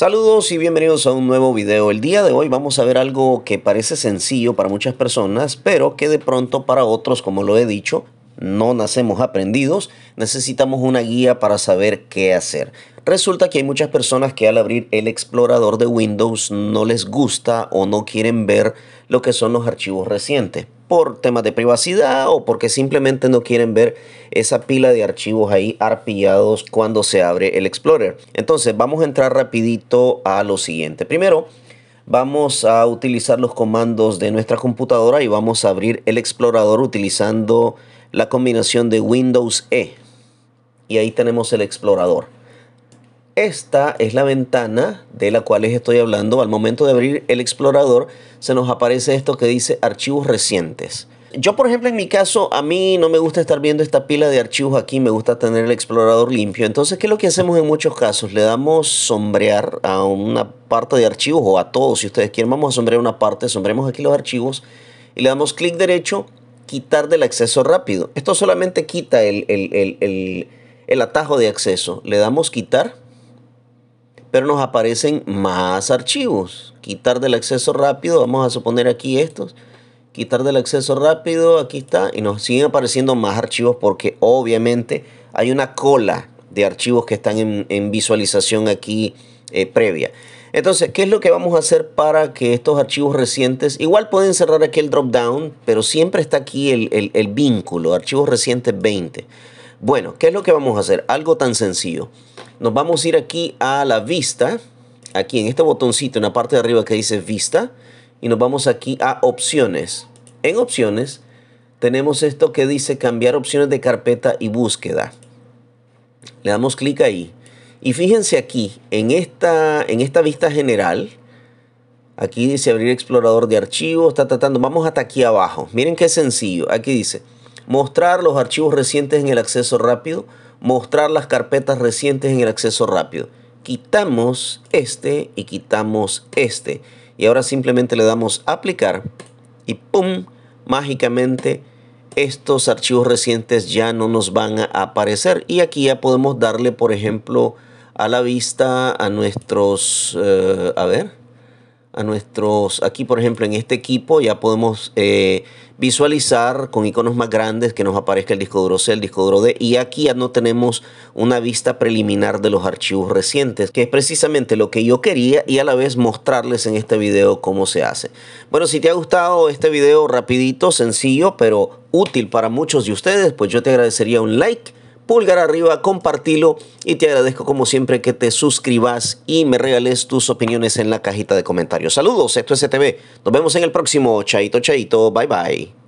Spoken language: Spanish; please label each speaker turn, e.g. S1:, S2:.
S1: Saludos y bienvenidos a un nuevo video. El día de hoy vamos a ver algo que parece sencillo para muchas personas, pero que de pronto para otros, como lo he dicho, no nacemos aprendidos, necesitamos una guía para saber qué hacer. Resulta que hay muchas personas que al abrir el explorador de Windows no les gusta o no quieren ver lo que son los archivos recientes por temas de privacidad o porque simplemente no quieren ver esa pila de archivos ahí arpillados cuando se abre el Explorer. Entonces vamos a entrar rapidito a lo siguiente. Primero vamos a utilizar los comandos de nuestra computadora y vamos a abrir el explorador utilizando la combinación de Windows E. Y ahí tenemos el explorador. Esta es la ventana de la cual les estoy hablando. Al momento de abrir el explorador se nos aparece esto que dice archivos recientes. Yo, por ejemplo, en mi caso, a mí no me gusta estar viendo esta pila de archivos aquí, me gusta tener el explorador limpio. Entonces, ¿qué es lo que hacemos en muchos casos? Le damos sombrear a una parte de archivos o a todos, si ustedes quieren, vamos a sombrear una parte, sombremos aquí los archivos y le damos clic derecho, quitar del acceso rápido. Esto solamente quita el, el atajo de acceso. Le damos quitar pero nos aparecen más archivos. Quitar del acceso rápido, vamos a suponer aquí estos. Quitar del acceso rápido, aquí está, y nos siguen apareciendo más archivos porque obviamente hay una cola de archivos que están en, visualización aquí eh, previa. Entonces, ¿qué es lo que vamos a hacer para que estos archivos recientes, igual pueden cerrar aquí el drop down, pero siempre está aquí el, el vínculo, archivos recientes 20. Bueno, ¿qué es lo que vamos a hacer? Algo tan sencillo. Nos vamos a ir aquí a la vista, aquí en este botoncito en la parte de arriba que dice vista, y nos vamos aquí a opciones. En opciones tenemos esto que dice cambiar opciones de carpeta y búsqueda. Le damos clic ahí. Y fíjense aquí, en esta, en esta vista general, aquí dice abrir explorador de archivos, está tratando, vamos hasta aquí abajo. Miren qué sencillo, aquí dice mostrar los archivos recientes en el acceso rápido, mostrar las carpetas recientes en el acceso rápido. Quitamos este y quitamos este. Y ahora simplemente le damos aplicar y ¡pum! Mágicamente estos archivos recientes ya no nos van a aparecer. Y aquí ya podemos darle, por ejemplo, a la vista a nuestros... Eh, a ver a nuestros, aquí por ejemplo en este equipo ya podemos eh, visualizar con iconos más grandes que nos aparezca el disco duro C, el disco duro D y aquí ya no tenemos una vista preliminar de los archivos recientes que es precisamente lo que yo quería y a la vez mostrarles en este video cómo se hace. Bueno si te ha gustado este video rapidito, sencillo pero útil para muchos de ustedes pues yo te agradecería un like pulgar arriba, compartilo y te agradezco como siempre que te suscribas y me regales tus opiniones en la cajita de comentarios. Saludos, esto es CTV. E Nos vemos en el próximo. Chaito, chaito. Bye, bye.